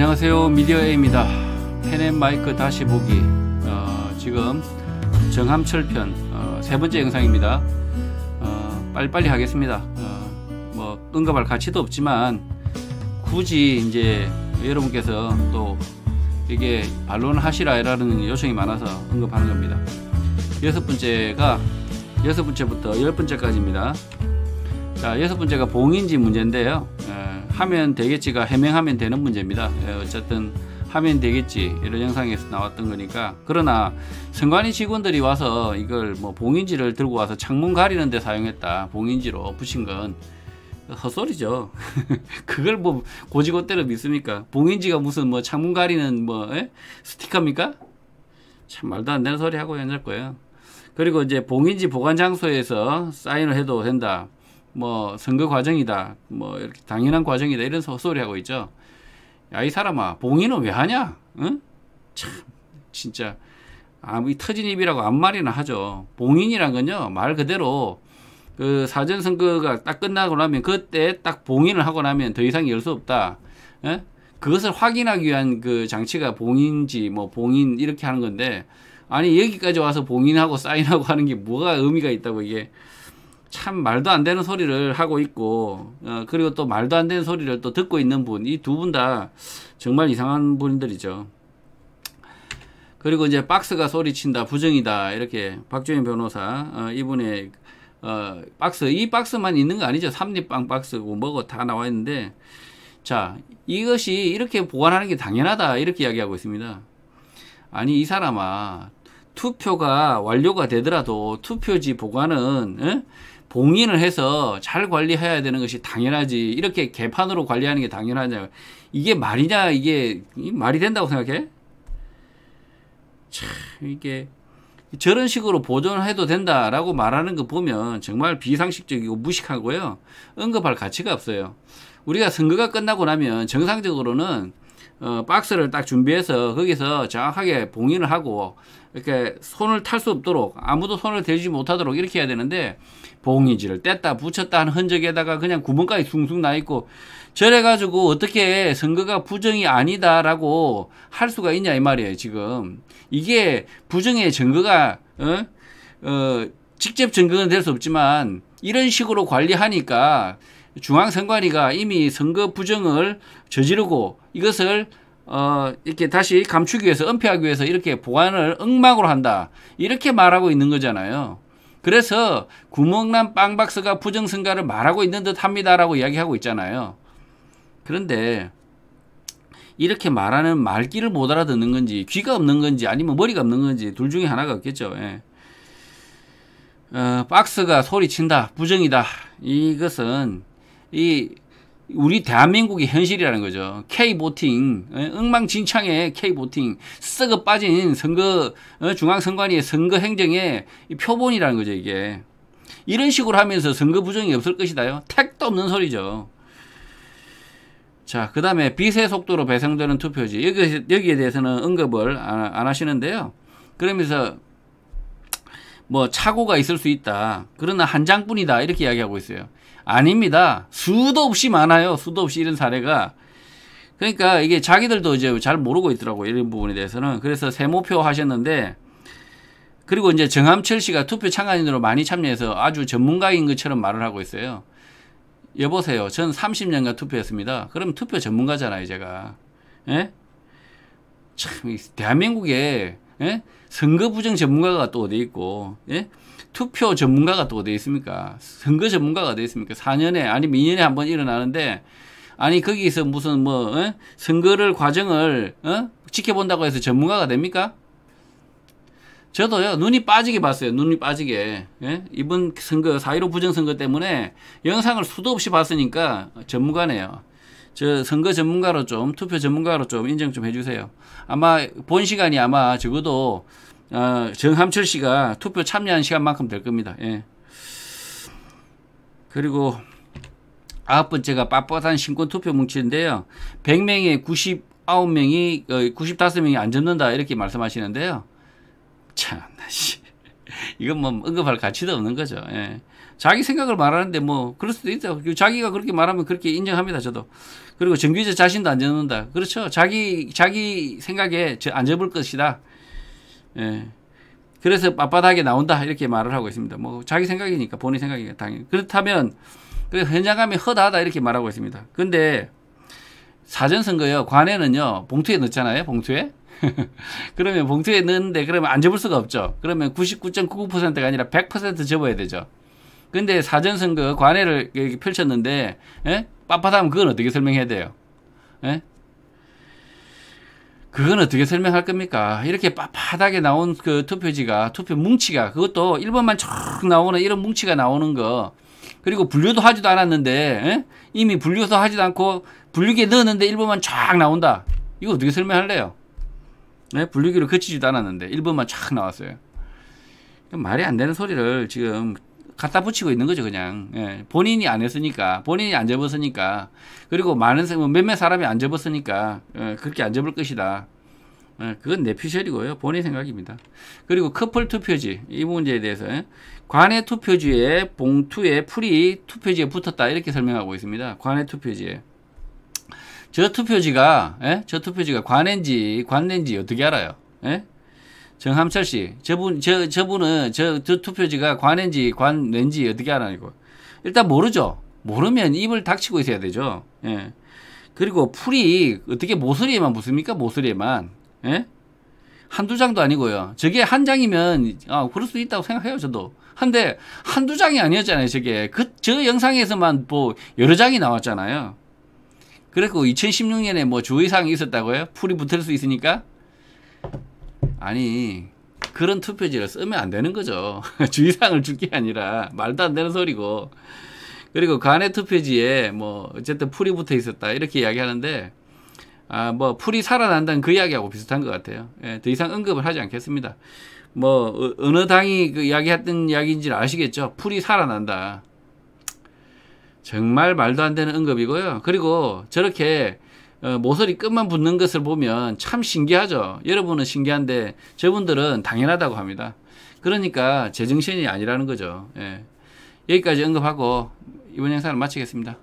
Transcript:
안녕하세요 미디어 A입니다 펜앤마이크 다시 보기 어, 지금 정함철 편세 어, 번째 영상입니다 어, 빨리빨리 하겠습니다 어, 뭐 응급할 가치도 없지만 굳이 이제 여러분께서 또 이게 반론 하시라라는 요청이 많아서 언급하는 겁니다. 여섯 번째가 여섯 번째부터 열 번째까지입니다. 자, 여섯 번째가 봉인지 문제인데요. 하면 되겠지가 해명하면 되는 문제입니다. 예, 어쨌든 하면 되겠지 이런 영상에서 나왔던 거니까 그러나 선관위 직원들이 와서 이걸 뭐 봉인지를 들고 와서 창문 가리는 데 사용했다 봉인지로 붙인 건 헛소리죠 그걸 뭐 고지고대로 믿습니까 봉인지가 무슨 뭐 창문 가리는 뭐 에? 예? 스티커입니까 참 말도 안 되는 소리 하고 있는 거예요 그리고 이제 봉인지 보관 장소에서 사인을 해도 된다 뭐 선거 과정이다 뭐 이렇게 당연한 과정이다 이런 소리 하고 있죠. 야 이 사람아 봉인은 왜 하냐? 응? 참 진짜 아무 터진 입이라고 아 말이나 하죠. 봉인이란 건요 말 그대로 그 사전 선거가 딱 끝나고 나면 그때 딱 봉인을 하고 나면 더 이상 열 수 없다. 에? 그것을 확인하기 위한 그 장치가 봉인지 뭐 봉인 이렇게 하는 건데 아니 여기까지 와서 봉인하고 사인하고 하는 게 뭐가 의미가 있다고 이게 참 말도 안 되는 소리를 하고 있고 어, 그리고 또 말도 안 되는 소리를 또 듣고 있는 분 이 두 분 다 정말 이상한 분들이죠. 그리고 이제 박스가 소리친다 부정이다 이렇게 박주영 변호사 어, 이분의 어, 박스 이 박스만 있는 거 아니죠 삼립방 박스고 뭐, 뭐고 다 나와 있는데 자 이것이 이렇게 보관하는 게 당연하다 이렇게 이야기하고 있습니다. 아니 이 사람아 투표가 완료가 되더라도 투표지 보관은 에? 봉인을 해서 잘 관리해야 되는 것이 당연하지. 이렇게 개판으로 관리하는 게 당연하냐. 이게 말이냐, 이게 말이 된다고 생각해? 참, 이게 저런 식으로 보존해도 을 된다라고 말하는 거 보면 정말 비상식적이고 무식하고요. 언급할 가치가 없어요. 우리가 선거가 끝나고 나면 정상적으로는 어, 박스를 딱 준비해서 거기서 정확하게 봉인을 하고 이렇게 손을 탈 수 없도록 아무도 손을 대지 못하도록 이렇게 해야 되는데 봉인지를 뗐다 붙였다 하는 흔적에다가 그냥 구멍까지 숭숭 나 있고 저래 가지고 어떻게 선거가 부정이 아니다라고 할 수가 있냐 이 말이에요 지금 이게 부정의 증거가 어? 어 직접 증거는 될 수 없지만 이런 식으로 관리하니까 중앙선관위가 이미 선거 부정을 저지르고 이것을 어, 이렇게 다시 감추기 위해서, 은폐하기 위해서 이렇게 보완을 엉망으로 한다. 이렇게 말하고 있는 거잖아요. 그래서 구멍난 빵박스가 부정선거를 말하고 있는 듯 합니다라고 이야기하고 있잖아요. 그런데 이렇게 말하는 말귀를 못 알아듣는 건지, 귀가 없는 건지, 아니면 머리가 없는 건지, 둘 중에 하나가 없겠죠. 예. 어, 박스가 소리친다, 부정이다. 이것은 이 우리 대한민국의 현실이라는 거죠. K-보팅, 예, 엉망진창의 K-보팅, 썩어 빠진 선거, 어, 중앙선관위의 선거행정의 표본이라는 거죠, 이게. 이런 식으로 하면서 선거 부정이 없을 것이다요. 택도 없는 소리죠. 자, 그 다음에 빛의 속도로 배상되는 투표지. 여기, 여기에 대해서는 언급을 안, 안 하시는데요. 그러면서 뭐 착오가 있을 수 있다. 그러나 한 장뿐이다. 이렇게 이야기하고 있어요. 아닙니다. 수도 없이 많아요. 수도 없이 이런 사례가. 그러니까 이게 자기들도 이제 잘 모르고 있더라고요. 이런 부분에 대해서는. 그래서 세모표 하셨는데, 그리고 이제 정함철 씨가 투표 참가인으로 많이 참여해서 아주 전문가인 것처럼 말을 하고 있어요. 여보세요. 전 30년간 투표했습니다. 그럼 투표 전문가잖아요, 제가. 예? 참, 대한민국에 예? 선거 부정 전문가가 또 어디 있고, 예? 투표 전문가가 또 어디 있습니까? 선거 전문가가 어디 있습니까? 4년에, 아니면 2년에 한 번 일어나는데, 아니, 거기서 무슨 뭐, 예? 선거를 과정을, 어? 지켜본다고 해서 전문가가 됩니까? 저도요, 눈이 빠지게 봤어요. 눈이 빠지게. 예? 이번 선거, 4.15 부정선거 때문에 영상을 수도 없이 봤으니까 전문가네요. 저 선거 전문가로 좀 투표 전문가로 좀 인정 좀 해주세요. 아마 본 시간이 아마 적어도 어, 정함철 씨가 투표 참여한 시간만큼 될 겁니다. 예. 그리고 아홉 번째가 빳빳한 신권 투표 뭉치인데요. 100명에 99명이 95명이 안 접는다 이렇게 말씀하시는데요. 참나 씨. 이건 뭐 언급할 가치도 없는 거죠. 예. 자기 생각을 말하는데 뭐 그럴 수도 있다. 그 자기가 그렇게 말하면 그렇게 인정합니다. 저도. 그리고 정규제 자신도 안 접는다. 그렇죠. 자기 자기 생각에 저안 접을 것이다. 예. 그래서 빳빳하게 나온다 이렇게 말을 하고 있습니다. 뭐 자기 생각이니까 본인 생각이니까 당연히 그렇다면 그 현장감이 허다하다 이렇게 말하고 있습니다. 근데 사전선거요 관에는요 봉투에 넣잖아요 봉투에 그러면 봉투에 넣는데 네, 그러면 안 접을 수가 없죠. 그러면 99.99%가 아니라 100% 접어야 되죠. 근데 사전선거 관해를 펼쳤는데 에? 예? 빳빳하면 그건 어떻게 설명해야 돼요? 에? 예? 그건 어떻게 설명할 겁니까? 이렇게 빳빳하게 나온 그 투표지가 투표 뭉치가 그것도 1번만 쭉 나오는 이런 뭉치가 나오는 거 그리고 분류도 하지도 않았는데 에? 예? 이미 분류도 하지도 않고 분류기에 넣었는데 1번만 쫙 나온다. 이거 어떻게 설명할래요? 네? 분류기로 거치지도 않았는데 1번만 촥 나왔어요. 말이 안 되는 소리를 지금 갖다 붙이고 있는 거죠, 그냥. 예. 본인이 안 했으니까, 본인이 안 접었으니까, 그리고 많은, 뭐 몇몇 사람이 안 접었으니까, 예, 그렇게 안 접을 것이다. 예, 그건 내피셜이고요. 본인 생각입니다. 그리고 커플 투표지, 이 문제에 대해서, 예, 관외 투표지에 봉투에 풀이 투표지에 붙었다. 이렇게 설명하고 있습니다. 관외 투표지에. 저 투표지가 예? 저 투표지가 관인지 관내인지 어떻게 알아요? 예? 정함철 씨 저분 저 저분은 저, 저 투표지가 관인지 관내인지 어떻게 알아요? 일단 모르죠. 모르면 입을 닥치고 있어야 되죠. 예. 그리고 풀이 어떻게 모서리에만 붙습니까? 모서리에만. 예? 한두 장도 아니고요. 저게 한 장이면 아, 그럴 수 있다고 생각해요, 저도. 한데 한두 장이 아니었잖아요, 저게. 그 저 영상에서만 뭐 여러 장이 나왔잖아요. 그리고 2016년에 뭐 주의사항이 있었다고요? 풀이 붙을 수 있으니까? 아니, 그런 투표지를 쓰면 안 되는 거죠. 주의사항을 줄 게 아니라, 말도 안 되는 소리고. 그리고 간의 투표지에 뭐, 어쨌든 풀이 붙어 있었다. 이렇게 이야기 하는데, 아, 뭐, 풀이 살아난다는 그 이야기하고 비슷한 것 같아요. 예, 더 이상 언급을 하지 않겠습니다. 뭐, 어, 어느 당이 그 이야기했던 이야기인지는 아시겠죠? 풀이 살아난다. 정말 말도 안 되는 언급이고요. 그리고 저렇게 어, 모서리 끝만 붙는 것을 보면 참 신기하죠. 여러분은 신기한데 저분들은 당연하다고 합니다. 그러니까 제정신이 아니라는 거죠. 예. 여기까지 언급하고 이번 영상을 마치겠습니다.